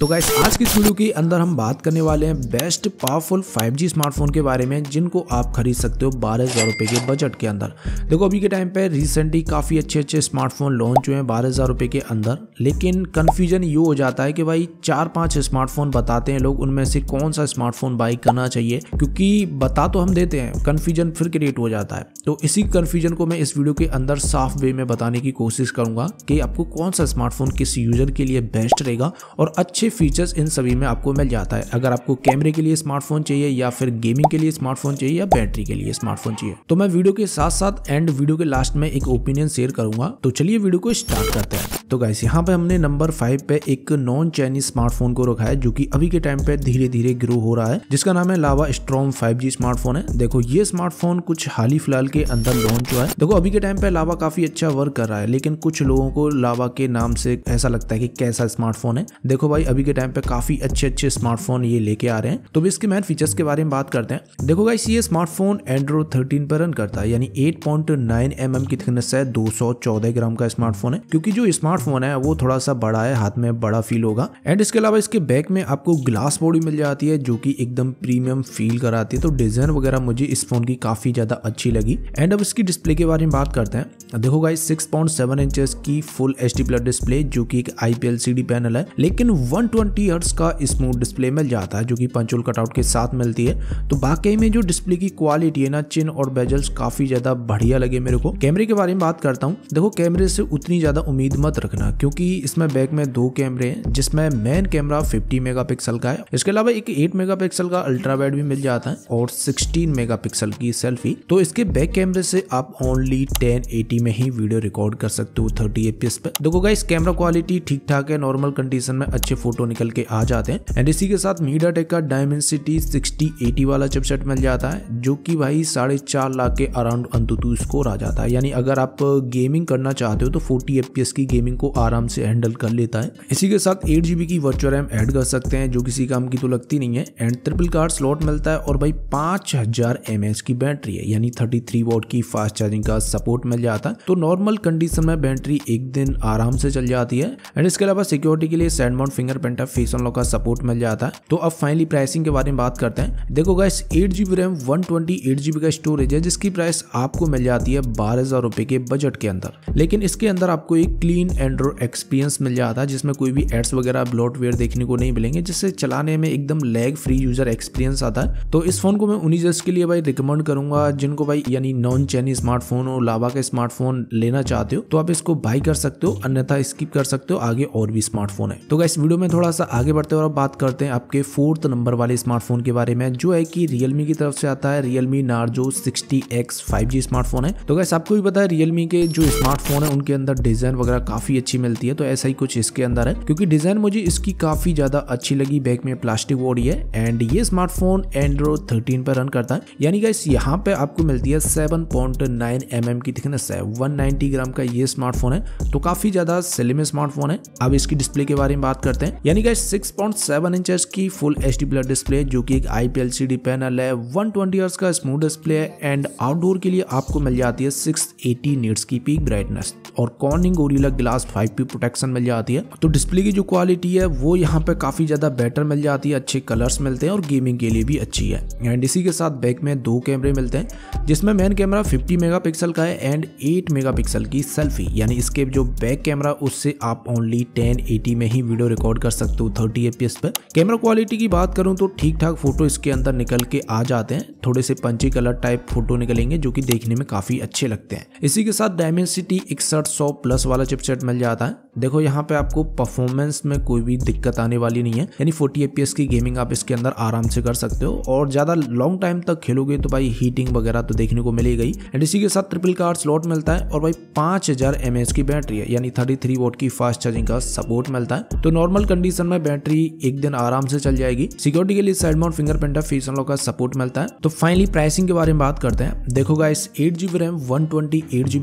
तो गाइस आज की इस वीडियो के अंदर हम बात करने वाले हैं बेस्ट पावरफुल 5G स्मार्टफोन के बारे में जिनको आप खरीद सकते हो बारह हज़ार रुपये के बजट के अंदर देखो अभी के टाइम पे रिसेंटली काफ़ी अच्छे अच्छे स्मार्टफोन लॉन्च हुए हैं बारह हज़ार रुपये के अंदर लेकिन कन्फ्यूजन ये हो जाता है कि भाई चार पाँच स्मार्टफोन बताते हैं लोग उनमें से कौन सा स्मार्टफोन बाई करना चाहिए क्योंकि बता तो हम देते हैं कन्फ्यूजन फिर क्रिएट हो जाता है तो इसी कन्फ्यूजन को मैं इस वीडियो के अंदर साफ वे में बताने की कोशिश करूँगा कि आपको कौन सा स्मार्टफोन किस यूजर के लिए बेस्ट रहेगा और अच्छे अच्छे फीचर्स इन सभी में आपको मिल जाता है अगर आपको कैमरे के लिए स्मार्टफोन चाहिए या फिर गेमिंग के लिए स्मार्टफोन चाहिए या बैटरी के लिए स्मार्टफोन चाहिए तो मैं वीडियो के साथ साथ एंड वीडियो के लास्ट में एक ओपिनियन शेयर करूंगा तो चलिए वीडियो को स्टार्ट करते हैं तो गाइस यहाँ पे हमने नंबर फाइव पे एक नॉन चाइनीज स्मार्टफोन को रखा है जो कि अभी के टाइम पे धीरे धीरे ग्रो हो रहा है जिसका नाम है लावा स्ट्रॉन्ग 5G स्मार्टफोन है देखो ये स्मार्टफोन कुछ हाल ही फिलहाल के अंदर लॉन्च हुआ है देखो अभी के टाइम पे लावा काफी अच्छा वर्क कर रहा है लेकिन कुछ लोगों को लावा के नाम से ऐसा लगता है की कैसा स्मार्टफोन है देखो भाई अभी के टाइम पे काफी अच्छे अच्छे स्मार्टफोन ये लेके आ रहे हैं तो भी इसके मैन फीचर्स के बारे में बात करते हैं देखो गाइस ये स्मार्टफोन एंड्रॉइड 13 पर रन करता है यानी 8.9 पॉइंट mm की थिकनेस है दो ग्राम का स्मार्टफोन है क्योंकि जो स्मार्टफोन है वो थोड़ा सा बड़ा है हाथ में बड़ा फील होगा एंड इसके अलावा इसके बैक में आपको ग्लास बॉडी मिल जाती है जो की एकदम प्रीमियम फील कराती है तो डिजाइन वगैरह मुझे इस फोन की काफी ज्यादा अच्छी लगी एंड अब इसकी डिस्प्ले के बारे में बात करते हैं देखो गाइस 6.7 इंचेस की full H D plus display जो कि एक आईपीएल पैनल है लेकिन वन 120 हर्ट्ज का स्मूथ डिस्प्ले मिल जाता है जो कि पंचोल कटआउट के साथ मिलती है तो वाकई में जो डिस्प्ले की क्वालिटी है ना चिन और बेजल्स काफी ज्यादा बढ़िया लगे मेरे को कैमरे के बारे में बात करता हूँ देखो कैमरे से उतनी ज्यादा उम्मीद मत रखना क्योंकि इसमें बैक में दो कैमरे हैं जिसमें मेन कैमरा 50 मेगापिक्सल का है इसके अलावा एक 8 मेगापिक्सल का अल्ट्रा वाइड भी मिल जाता है और 16 मेगापिक्सल की सेल्फी तो इसके बैक कैमरे से आप ओनली 1080 में ही वीडियो रिकॉर्ड कर सकते हो थर्टी एपीएस पे देखो गाइस कैमरा क्वालिटी ठीक ठाक है नॉर्मल कंडीशन में अच्छे फोटो फोटो निकल के आ जाते हैं एंड इसी के साथ मीडिया टेक का डायमेंसिटी 6080 वाला चिपसेट मिल जाता है जो कि भाई साढ़े चार लाख के अराउंड अंतुतु स्कोर आ जाता है यानी अगर आप गेमिंग करना चाहते हो तो फोर्टी एफ की गेमिंग को आराम से हैंडल कर लेता है इसी के साथ एट जीबी की वर्चुअल रैम एड कर सकते हैं जो किसी काम की तो लगती नहीं है एंड ट्रिपल कार्ड स्लॉट मिलता है और भाई पांच हजार की बैटरी है यानी थर्टी थ्री की फास्ट चार्जिंग का सपोर्ट मिल जाता है तो नॉर्मल कंडीशन में बैटरी एक दिन आराम से चल जाती है एंड इसके अलावा सिक्योरिटी के लिए सैंडमाउंड फिंगर सेगमेंट है फेस अनलॉक का सपोर्ट मिल जाता है तो अब फाइनली प्राइसिंग के बारे में बात करते हैं देखो guys eight GB RAM one twenty eight GB का स्टोरेज है जिसकी प्राइस आपको मिल जाती है बारह हजार रुपए के बजट के अंदर लेकिन इसके अंदर आपको एक क्लीन एंड्रॉइड एक्सपीरियंस मिल जाता है जिसमें कोई भी एड्स वगैरह ब्लॉटवेयर देखने को नहीं मिलेंगे जिससे चलाने में एकदम लैग फ्री यूजर एक्सपीरियंस आता है तो इस फोन को मैं उन्हीं जस्ट के लिए भाई रिकमेंड करूंगा जिनको भाई यानी नॉन चाइनीज स्मार्टफोन और लावा का स्मार्टफोन लेना चाहते हो तो आप इसको बाई कर सकते हो अन्यथा स्किप कर सकते हो आगे और भी स्मार्टफोन है तो इस वीडियो में थोड़ा सा आगे बढ़ते और बात करते हैं आपके फोर्थ नंबर वाले स्मार्टफोन के बारे में जो है कि रियलमी की तरफ से आता है Realme Narzo sixty X five G smartphone है तो गैस आपको भी पता है रियलमी के जो स्मार्टफोन है उनके अंदर डिजाइन वगैरह काफी अच्छी मिलती है तो ऐसा ही कुछ इसके अंदर है क्योंकि डिजाइन मुझे इसकी काफी ज्यादा अच्छी लगी बैक में प्लास्टिक बॉडी है एंड ये स्मार्टफोन एंड्रॉइड थर्टीन पर रन करता है यानी गैस यहाँ पे आपको मिलती है seven point nine M M की थिकनेस है वन ग्राम का ये स्मार्टफोन है तो काफी ज्यादा स्लिम स्मार्टफोन है अब इसकी डिस्प्ले के बारे में बात करते हैं यानी कि 6.7 इंच की full H D plus display जो कि एक आई पी पैनल है वन ट्वेंटी का स्मूथ डिस्प्ले है एंड आउटडोर के लिए आपको मिल जाती है एटी नीट्स की पीक ब्राइटनेस और Corning Gorilla Glass P protection मिल जाती है तो डिस्प्ले की जो क्वालिटी है वो यहाँ पे काफी ज्यादा बेटर मिल जाती है अच्छे कलर्स मिलते हैं और गेमिंग के लिए भी अच्छी है एंड इसी के साथ बैक में दो कैमरे मिलते हैं जिसमें मेन कैमरा मेगा पिक्सल का है एंड मेगा पिक्सल की सेल्फी यानी इसके जो बैक कैमरा उससे आप ओनली टेन में ही वीडियो रिकॉर्ड कर सकते हो थर्टी एपीएस पे कैमरा क्वालिटी की बात करूँ तो ठीक ठाक फोटो इसके अंदर निकल के आ जाते हैं थोड़े से पंची कलर टाइप फोटो निकलेंगे जो कि देखने में काफी अच्छे लगते हैं इसी के साथ डायमेंसिटी इकसठ सौ प्लस वाला चिपसेट मिल जाता है देखो यहाँ पे आपको परफॉर्मेंस में कोई भी दिक्कत आने वाली नहीं है यानी फोर्टी एपीएस की गेमिंग आप इसके अंदर आराम से कर सकते हो और ज्यादा लॉन्ग टाइम तक खेलोगे तो भाई हीटिंग वगैरह तो देखने को मिली गई एंड इसी के साथ ट्रिपल कार्ड स्लॉट मिलता है और भाई पांच हजार की बैटरी है यानी थर्टी थ्री की फास्ट चार्जिंग का सपोर्ट मिलता है तो नॉर्मल कंडीशन में बैटरी एक दिन आराम से चल जाएगी सिक्योरिटी के लिए side mount fingerprint face unlock का सपोर्ट मिलता है तो फाइनली प्राइसिंग के बारे में बात करते हैं देखो guys eight GB RAM one twenty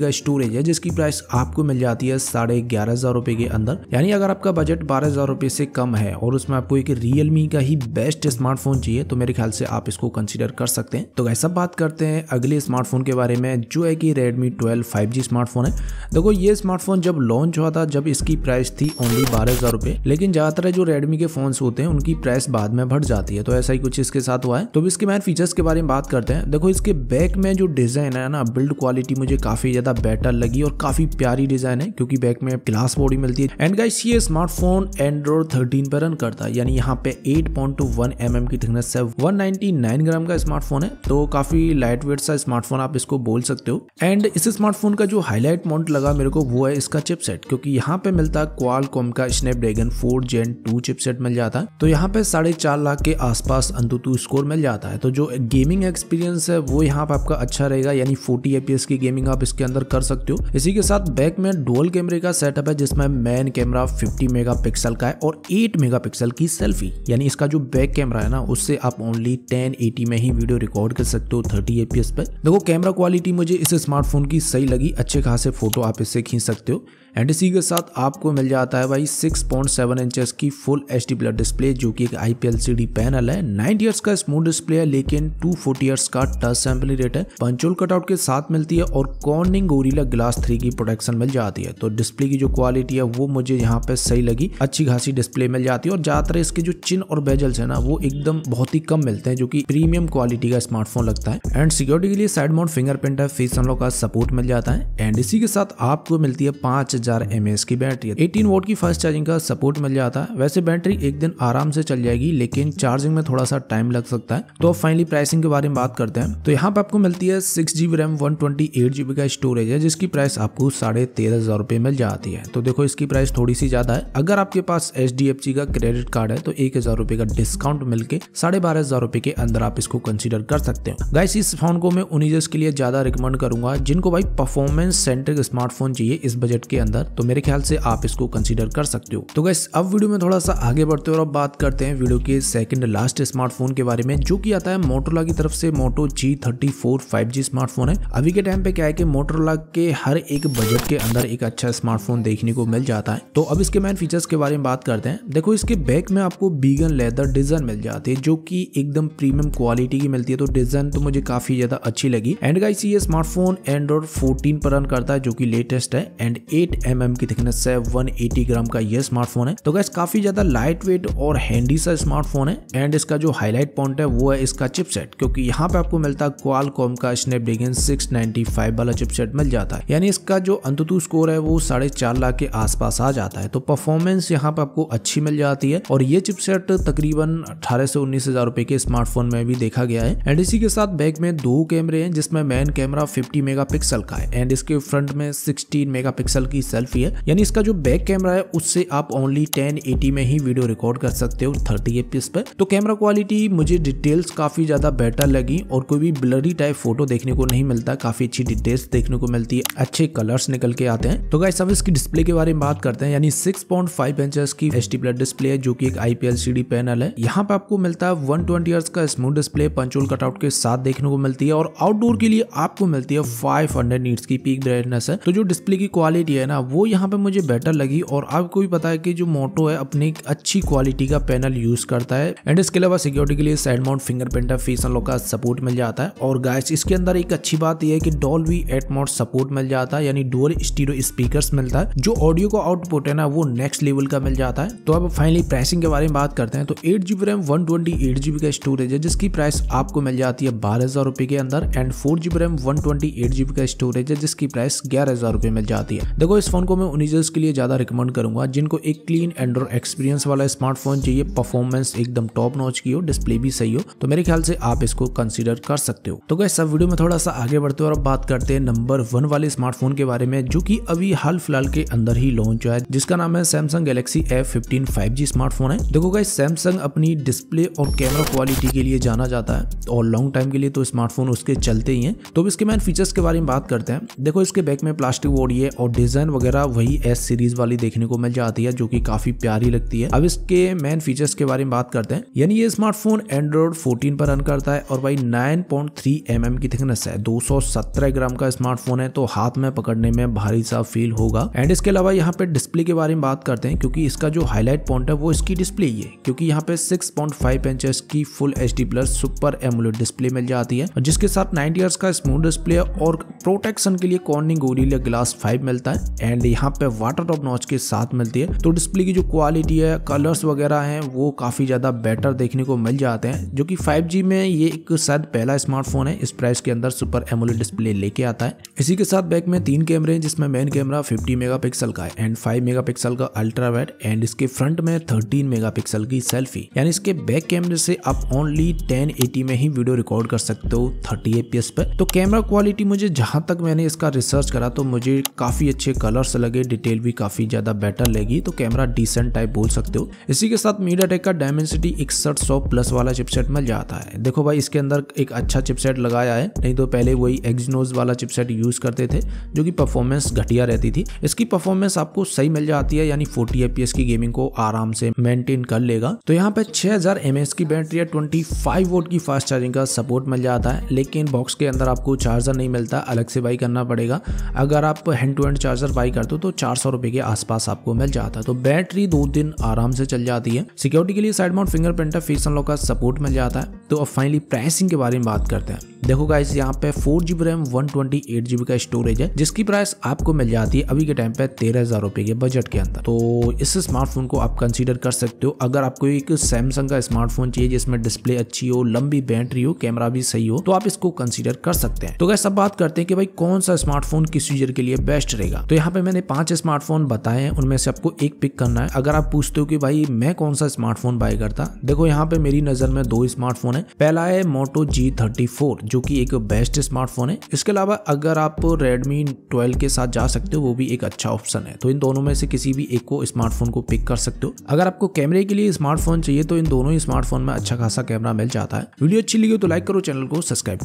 का स्टोरेज है जिसकी प्राइस आपको मिल जाती है साढ़े ग्यारह के अंदर यानी अगर आपका बजट बारह हजार से कम है और उसमें आपको एक रियलमी का ही बेस्ट स्मार्टफोन चाहिए तो मेरे ख्याल से आप इसको कंसिडर कर सकते हैं तो गाइस अब बात करते हैं अगले स्मार्टफोन के बारे में जो है कि रेडमी ट्वेल्व फाइव स्मार्टफोन है देखो ये स्मार्टफोन जब लॉन्च हुआ था जब इसकी प्राइस थी ओनली बारह हजार रुपए लेकिन ज़्यादातर जो रेडमी के फोन होते हैं उनकी प्राइस बाद में बढ़ जाती है तो ऐसा ही कुछ इसके साथ हुआ है तो इसके मैन फीचर्स के बारे में बात करते हैं देखो इसके बैक में जो डिज़ाइन है ना बिल्ड क्वालिटी मुझे काफ़ी ज़्यादा बेटर लगी और काफ़ी प्यारी डिज़ाइन है क्योंकि बैक में ग्लास बॉडी मिलती है एंड गाइस ये स्मार्टफोन एंड्रॉइड थर्टीन पर रन करता है यानी यहाँ पे eight point two one M M की थिकनेस है वन नाइनटी नाइन ग्राम का स्मार्टफोन है तो काफ़ी लाइट वेट सा स्मार्टफोन आप इसको बोल सकते हो एंड इस स्मार्टफोन का जो हाईलाइट माउंट लगा मेरे को वो है इसका चिपसेट क्योंकि यहाँ पे मिलता है क्वालकॉम का Snapdragon four gen two chipset मिल जाता है तो यहाँ पे साढ़े चार लाख के आसपास अंतुतु स्कोर मिल जाता है तो जो गेमिंग एक्सपीरियंस है वो यहाँ पे आपका अच्छा रहेगा यानी फोर्टी एपीएस की गेमिंग आप इसके अंदर कर सकते हो इसी के साथ बैक में डोल कैमरे का सेटअप है जिसमें मेन कैमरा फिफ्टी मेगा का है और एट मेगा की सेल्फी यानी इसका जो बैक कैमरा है ना उससे आप ओनली टेन में ही वीडियो रिकॉर्ड कर सकते हो थर्टी एपीएस पे देखो कैमरा क्वालिटी मुझे इस स्मार्टफोन की सही लगी अच्छे खासे फोटो आप इससे खींच सकते हो एंड इसी के साथ आपको मिल जाता है भाई 6.7 इंचेस की full H D plus display जो कि एक I P L C D panel है नाइन ईयर्स का स्मूथ डिस्प्ले है लेकिन टू फोर्टी ईयर्स का टच सैम्पल रेट है पंचोल कटआउट के साथ मिलती है और कॉर्निंग गोरीला ग्लास थ्री की प्रोटेक्शन मिल जाती है तो डिस्प्ले की जो क्वालिटी है वो मुझे यहाँ पे सही लगी अच्छी खासी डिस्प्ले मिल जाती है और ज्यादातर इसके जो चिन और बेजल्स है ना वो एकदम बहुत ही कम मिलते हैं जो की प्रीमियम क्वालिटी का स्मार्टफोन लगता है एंड सिक्योरिटी के लिए साइड माउंट फिंगरप्रिंट है फेस अनलॉक का सपोर्ट मिल जाता है एंड इसी के साथ आपको मिलती है पांच हजार की बैटरी है एटीन वोट की फास्ट चार्जिंग का सपोर्ट मिल जाता है वैसे बैटरी एक दिन आराम से चल जाएगी लेकिन चार्जिंग में थोड़ा सा टाइम लग सकता है तो अब फाइनली प्राइसिंग के बारे में बात करते हैं तो यहाँ पे आपको मिलती है six GB RAM one twenty eight GB का स्टोरेज है जिसकी प्राइस आपको साढ़े तेरह हजार रुपए मिल जाती है तो देखो इसकी प्राइस थोड़ी सी ज्यादा है अगर आपके पास एच डी एफ सी का क्रेडिट कार्ड है तो एक हजार रुपए का डिस्काउंट मिलकर साढ़े बारह हजार रुपए के अंदर आप इसको कंसिडर कर सकते हो गाइस इस फोन को मैं उन्हीं के लिए ज्यादा रिकमेंड करूंगा जिनको भाई परफॉर्मेंस सेंट्रिक स्मार्टफोन चाहिए इस बजट के अंदर अंदर तो मेरे ख्याल से आप इसको कंसिडर कर सकते हो तो गैस अब वीडियो में थोड़ा सा आगे बढ़ते और अब बात करते हैं वीडियो के सेकंड लास्ट स्मार्टफोन के बारे में जो कि आता है मोटोला की तरफ से Moto G thirty four five G smartphone है अभी के टाइम पे क्या है कि मोटोला के हर एक बजट के अंदर एक अच्छा स्मार्टफोन देखने को मिल जाता है तो अब इसके मेन फीचर्स के बारे में बात करते हैं देखो इसके बैक में आपको बीगन लेदर डिजाइन मिल जाती है जो की एकदम प्रीमियम क्वालिटी की मिलती है तो डिजाइन तो मुझे काफी ज्यादा अच्छी लगी एंड गाइस ये स्मार्टफोन एंड्रॉइड फोर्टीन पर रन करता है जो की लेटेस्ट है एंड एट एम mm की थिकनेस से 180 ग्राम का यह स्मार्टफोन है तो गैस काफी ज्यादा लाइट वेट और हैंडी सा स्मार्टफोन है एंड इसका जो हाईलाइट पॉइंट है वो है इसका चिपसेट क्योंकि यहाँ पे आपको मिलता है क्वालकॉम का स्नैपड्रैगन 695 वाला चिपसेट मिल जाता है यानी इसका जो अंतु स्कोर है वो साढ़े चार लाख के आसपास आ जाता है तो परफॉर्मेंस यहाँ पे आपको अच्छी मिल जाती है और ये चिपसेट तकरीबन अठारह से उन्नीस हजार रुपए के स्मार्टफोन में भी देखा गया है एंड इसी के साथ बैक में दो कैमरे हैं जिसमें मेन कैमरा 50 मेगापिक्सल का है एंड इसके फ्रंट में 16 मेगापिक्सल की सेल्फी है यानी इसका जो बैक कैमरा है उससे आप ओनली टेन में ही वीडियो रिकॉर्ड कर सकते हो थर्टी एपीएस पर तो कैमरा क्वालिटी मुझे डिटेल्स काफी ज्यादा बेटर लगी और कोई भी ब्लरी टाइप फोटो देखने को नहीं मिलता काफी अच्छी डिटेल्स देखने को मिलती है अच्छे कलर्स निकल के आते हैं तो गाइस अब इसकी डिस्प्ले के बारे में बात करते हैं यानी 6.5 पॉइंट इंचेस की एच डिस्प्ले है जो कि एक आई सीडी पैनल है यहाँ पे आपको मिलता है वन ट्वेंटी का स्मूथ डिस्प्ले पंचोल कटआउट के साथ देखने को मिलती है और आउटडोर के लिए आपको मिलती है फाइव हंड्रेड की पीक ब्राइटनेस है तो जो डिस्प्ले की क्वालिटी है ना ना वो यहाँ पे मुझे बेटर लगी और आपको भी पता है कि जो मोटो है अपनी अच्छी क्वालिटी का पैनल यूज करता है एंड इसके अलावा सिक्योरिटी के लिए side mount fingerprint face unlock का सपोर्ट मिल जाता है और गाइस इसके अंदर एक अच्छी बात यह है कि डॉल्वी एटमोट सपोर्ट मिल जाता है यानी डोल स्टीरो स्पीकर मिलता है जो ऑडियो का आउटपुट है ना वो नेक्स्ट लेवल का मिल जाता है तो अब फाइनली प्राइसिंग के बारे में बात करते हैं तो eight GB RAM one twenty eight GB का स्टोरेज है जिसकी प्राइस आपको मिल जाती है बारह हजार रुपए के अंदर and four GB RAM one twenty eight GB का स्टोरेज है जिसकी प्राइस ग्यारह हजार रुपए मिल जाती है देखो इस फ़ोन को मैं उन यूजर्स के लिए ज़्यादा रिकमेंड करूंगा जिनको एक क्लीन एंड्रॉइड एक्सपीरियंस वाला स्मार्टफोन चाहिए परफॉर्मेंस एकदम टॉप नॉच की हो डिस्प्ले भी सही हो तो मेरे ख्याल से आप इसको कंसिडर कर सकते हो तो गए सब वीडियो में थोड़ा सा आगे बढ़ते हो और बात करते हैं नंबर वन वाले स्मार्टफोन के बारे में जो की अभी हाल फिलहाल के अंदर ही लॉन्च हुआ है जिसका नाम है Samsung Galaxy F fifteen smartphone है देखो गाइस सैमसंग अपनी डिस्प्ले और कैमरा क्वालिटी के लिए जाना जाता है और लॉन्ग टाइम के लिए तो स्मार्टफोन उसके चलते ही है तो इसके मैन फीचर्स के बारे में बात करते हैं देखो इसके बैक में प्लास्टिक बॉडी है और डिजाइन वगैरह वही एस सीरीज वाली देखने को मिल जाती है जो कि काफी प्यारी लगती है अब इसके मेन फीचर्स के बारे में बात करते हैं यानी ये स्मार्टफोन एंड्रॉइड 14 पर रन करता है और भाई 9.3 पॉइंट mm की थिकनेस है 217 ग्राम का स्मार्टफोन है तो हाथ में पकड़ने में भारी सा फील होगा एंड इसके अलावा यहाँ पे डिस्प्ले के बारे में बात करते हैं क्योंकि इसका जो हाईलाइट पॉइंट है वो इसकी डिस्प्ले ही है क्योंकि यहाँ पे सिक्स पॉइंट की full H plus super AMOLED display मिल जाती है जिसके साथ नाइनटी का स्मूथ डिस्प्ले और प्रोटेक्शन के लिए कॉर्निंग गोरिल्ला ग्लास फाइव मिलता है एंड यहाँ पे वाटर टॉप नॉच के साथ मिलती है तो डिस्प्ले की जो क्वालिटी है कलर्स वगैरह हैं वो काफ़ी ज़्यादा बेटर देखने को मिल जाते हैं जो कि 5G में ये एक शायद पहला स्मार्टफोन है इस प्राइस के अंदर सुपर एमोल डिस्प्ले लेके आता है इसी के साथ बैक में तीन कैमरे हैं जिसमें मेन कैमरा फिफ्टी मेगा का है एंड फाइव मेगा का अल्ट्रा वाइड एंड इसके फ्रंट में थर्टीन मेगा की सेल्फी यानी इसके बैक कैमरे से आप ओनली टेन में ही वीडियो रिकॉर्ड कर सकते हो थर्टी एपीएस पे तो कैमरा क्वालिटी मुझे जहां तक मैंने इसका रिसर्च करा तो मुझे काफी अच्छे कलर कलर्स लगे डिटेल भी काफ़ी ज़्यादा बेटर लगी तो कैमरा डिसेंट टाइप बोल सकते हो इसी के साथ मीडिया टेक का डायमेंसिटी इकसठ सौ प्लस वाला चिपसेट मिल जाता है देखो भाई इसके अंदर एक अच्छा चिपसेट लगाया है नहीं तो पहले वही एक्जनोज वाला चिपसेट यूज़ करते थे जो की परफॉर्मेंस घटिया रहती थी इसकी परफॉर्मेंस आपको सही मिल जाती है यानी फोर्टी एपीएस की गेमिंग को आराम से मेंटेन कर लेगा तो यहाँ पे छह हजार की बैटरी है 25 वोल्ट की फास्ट चार्जिंग का सपोर्ट मिल जाता है लेकिन बॉक्स के अंदर आपको चार्जर नहीं मिलता अलग से बाई करना पड़ेगा अगर आप hand to hand charger buy buy करते हो तो चार सौ रुपए के आसपास आपको मिल जाता है तो बैटरी दो दिन आराम से चल जाती है सिक्योरिटी के लिए साइड माउंट फिंगरप्रिंट है फेस अनलॉक का सपोर्ट मिल जाता है तो अब फाइनली प्राइसिंग के बारे में बात करते हैं देखो गाइस यहाँ पे four GB RAM one twenty eight GB का स्टोरेज है जिसकी प्राइस आपको मिल जाती है अभी के टाइम पे तेरह हजार रुपए के बजट के अंदर तो इस स्मार्टफोन को आप कंसीडर कर सकते हो अगर आपको एक सैमसंग का स्मार्टफोन चाहिए जिसमें डिस्प्ले अच्छी हो लंबी बैटरी हो कैमरा भी सही हो तो आप इसको कंसिडर कर सकते हैं तो गैस अब बात करते हैं कि भाई कौन सा स्मार्टफोन किस यूजर के लिए बेस्ट रहेगा तो यहाँ पे मैंने पांच स्मार्टफोन बताए हैं उनमें से आपको एक पिक करना है अगर आप पूछते हो कि भाई मैं कौन सा स्मार्टफोन बाय करता देखो यहाँ पे मेरी नजर में दो स्मार्टफोन है पहला है मोटो जी थर्टी फोर जो की एक बेस्ट स्मार्टफोन है इसके अलावा अगर आप रेडमी ट्वेल्व के साथ जा सकते हो वो भी एक अच्छा ऑप्शन है तो इन दोनों में से किसी भी एक को स्मार्टफोन को पिक कर सकते हो अगर आपको कैमरे के लिए स्मार्टफोन चाहिए तो इन दोनों ही स्मार्टफोन में अच्छा खासा कैमरा मिल जाता है वीडियो अच्छी लगी तो लाइक करो चैनल को सब्सक्राइब करो